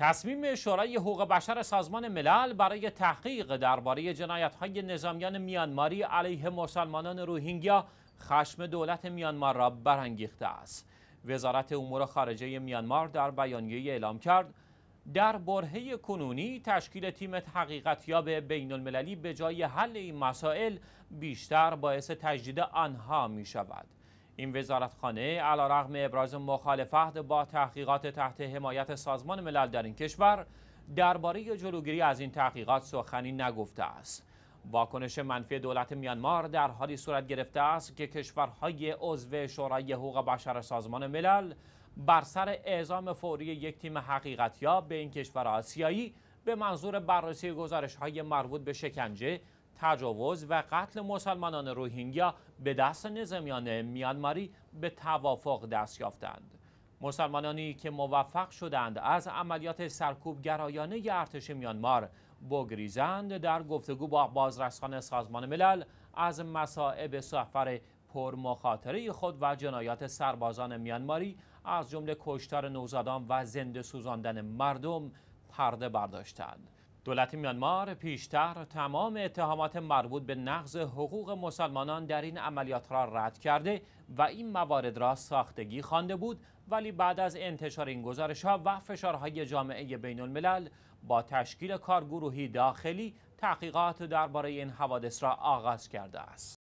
تصمیم شورای حقوق بشر سازمان ملل برای تحقیق درباره های نظامیان میانماری علیه مسلمانان روهینگیا خشم دولت میانمار را برانگیخته است. وزارت امور خارجه میانمار در بیانیه اعلام کرد در برهه کنونی تشکیل تیم حقیقتیاب بین المللی به جای حل این مسائل بیشتر باعث تجدید آنها می شود. این وزارتخانه رغم ابراز مخالفت با تحقیقات تحت حمایت سازمان ملل در این کشور درباره جلوگیری از این تحقیقات سخنی نگفته است واکنش منفی دولت میانمار در حالی صورت گرفته است که کشورهای عضو شورای حقوق بشر سازمان ملل بر سر اعزام فوری یک تیم حقیقتیاب به این کشور آسیایی به منظور بررسی گزارش های مربوط به شکنجه تجاوز و قتل مسلمانان روهینگیا به دست نظامیان میانماری به توافق دست یافتند. مسلمانانی که موفق شدند از عملیات سرکوب ی ارتش میانمار بگریزند در گفتگو با بازرسان سازمان ملل از مصائب سفر مخاطره خود و جنایات سربازان میانماری از جمله کشتار نوزادان و زنده سوزاندن مردم پرده برداشتند دولت میانمار پیشتر تمام اتهامات مربوط به نقض حقوق مسلمانان در این عملیات را رد کرده و این موارد را ساختگی خوانده بود ولی بعد از انتشار این گزارش ها و فشارهای جامعه بین الملل با تشکیل کارگروهی داخلی تحقیقات درباره این حوادث را آغاز کرده است.